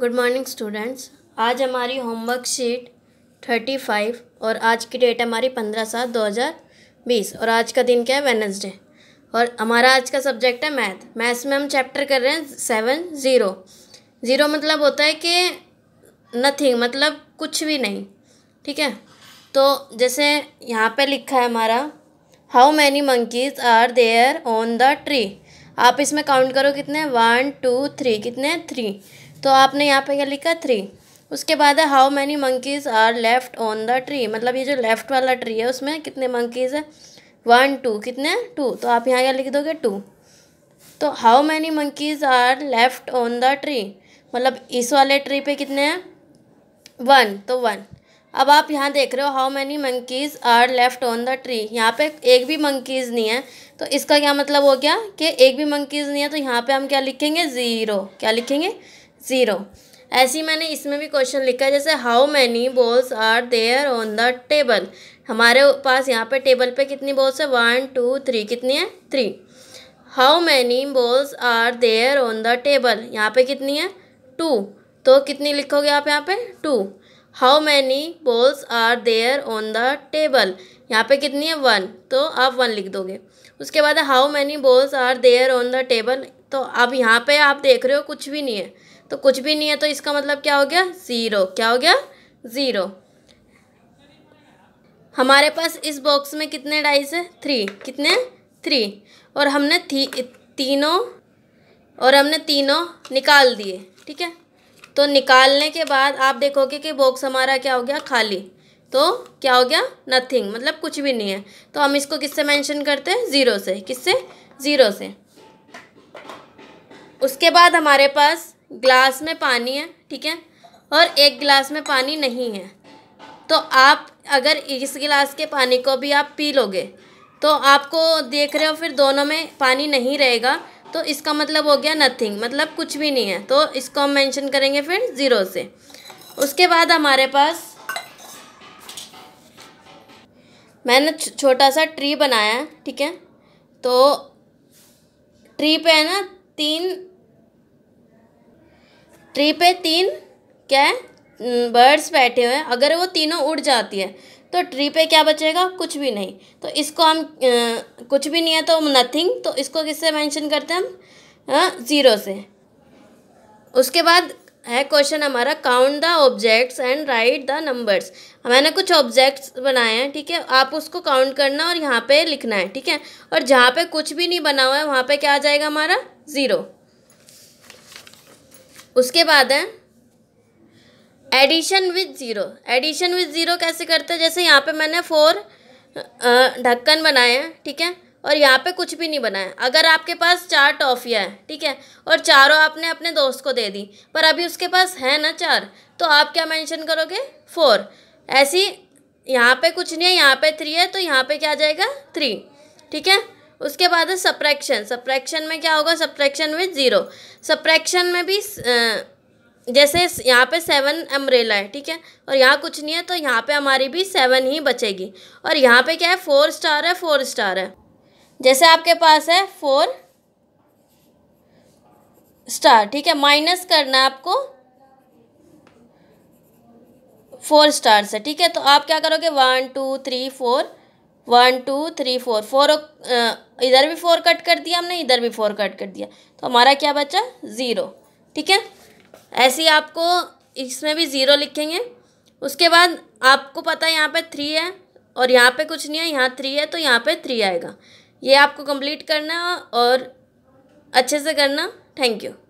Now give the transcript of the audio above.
good morning students आज हमारी homework sheet thirty five और आज की डेट हमारी पंद्रह सात दो हज़ार बीस और आज का दिन क्या है वेनसडे और हमारा आज का सब्जेक्ट है मैथ मैथ्स में हम चैप्टर कर रहे हैं सेवन ज़ीरो ज़ीरो मतलब होता है कि नथिंग मतलब कुछ भी नहीं ठीक है तो जैसे यहाँ पे लिखा है हमारा how many monkeys are there on the tree आप इसमें काउंट करो कितने वन टू थ्री कितने थ्री तो आपने यहाँ पे क्या लिखा थ्री उसके बाद है how many monkeys are left on the tree मतलब ये जो लेफ्ट वाला ट्री है उसमें कितने मंकीज़ है वन टू कितने टू तो आप यहाँ क्या लिख दोगे टू तो how many monkeys are left on the tree मतलब इस वाले ट्री पे कितने हैं वन तो वन अब आप यहाँ देख रहे हो how many monkeys are left on the tree यहाँ पे एक भी मंकीज़ नहीं है तो इसका क्या मतलब हो गया कि एक भी मंकीज़ नहीं है तो यहाँ पे हम क्या लिखेंगे ज़ीरो क्या लिखेंगे ज़ीरो ऐसी मैंने इसमें भी क्वेश्चन लिखा है जैसे how many balls are there on the table हमारे पास यहाँ पे टेबल पे कितनी बॉल्स है वन टू थ्री कितनी है three how many balls are there on the table यहाँ पे कितनी है टू तो कितनी लिखोगे आप यहाँ पे two how many balls are there on the table यहाँ पे कितनी है वन तो आप वन लिख दोगे उसके बाद how many balls are there on the table तो अब यहाँ पे आप देख रहे हो कुछ भी नहीं है तो कुछ भी नहीं है तो इसका मतलब क्या हो गया ज़ीरो क्या हो गया ज़ीरो हमारे पास इस बॉक्स में कितने डाइस है थ्री कितने थ्री और हमने थी तीनों और हमने तीनों निकाल दिए ठीक है तो निकालने के बाद आप देखोगे कि बॉक्स हमारा क्या हो गया खाली तो क्या हो गया नथिंग मतलब कुछ भी नहीं है तो हम इसको किससे मेंशन करते हैं ज़ीरो से किससे ज़ीरो से उसके बाद हमारे पास ग्लास में पानी है ठीक है और एक गिलास में पानी नहीं है तो आप अगर इस गिलास के पानी को भी आप पी लोगे तो आपको देख रहे हो फिर दोनों में पानी नहीं रहेगा तो इसका मतलब हो गया नथिंग मतलब कुछ भी नहीं है तो इसको हम मेंशन करेंगे फिर ज़ीरो से उसके बाद हमारे पास मैंने छोटा सा ट्री बनाया है ठीक है तो ट्री पे है ना तीन ट्री पे तीन क्या है बर्ड्स बैठे हुए हैं अगर वो तीनों उड़ जाती है तो ट्री पे क्या बचेगा कुछ भी नहीं तो इसको हम आ, कुछ भी नहीं है तो नथिंग तो इसको किससे मेंशन करते हैं हम ज़ीरो से उसके बाद है क्वेश्चन हमारा count the objects and write the numbers मैंने कुछ ऑब्जेक्ट्स बनाए हैं ठीक है आप उसको काउंट करना और यहाँ पे लिखना है ठीक है और जहाँ पे कुछ भी नहीं बना हुआ है वहाँ पे क्या आ जाएगा हमारा ज़ीरो उसके बाद है addition with zero addition with zero कैसे करते हैं जैसे यहाँ पे मैंने फोर ढक्कन बनाए हैं ठीक है और यहाँ पे कुछ भी नहीं बनाया अगर आपके पास चार टॉफियाँ हैं ठीक है और चारों आपने अपने दोस्त को दे दी पर अभी उसके पास है ना चार तो आप क्या मेंशन करोगे फोर ऐसी यहाँ पे कुछ नहीं है यहाँ पे थ्री है तो यहाँ पे क्या आ जाएगा थ्री ठीक है उसके बाद है सप्रैक्शन सप्रैक्शन में क्या होगा सप्रैक्शन विद ज़ीरो सप्रैक्शन में भी जैसे यहाँ पे सेवन अम्ब्रेला है ठीक है और यहाँ कुछ नहीं है तो यहाँ पे हमारी भी सेवन ही बचेगी और यहाँ पे क्या है फोर स्टार है फोर स्टार है जैसे आपके पास है फोर स्टार ठीक है माइनस करना है आपको फोर स्टार से ठीक है तो आप क्या करोगे one two three four one two three four four इधर भी फोर कट कर दिया हमने इधर भी फोर कट कर दिया तो हमारा क्या बचा ज़ीरो ठीक है ऐसे ही आपको इसमें भी ज़ीरो लिखेंगे उसके बाद आपको पता है यहाँ पे थ्री है और यहाँ पे कुछ नहीं है यहाँ थ्री है तो यहाँ पे थ्री आएगा ये आपको कंप्लीट करना और अच्छे से करना थैंक यू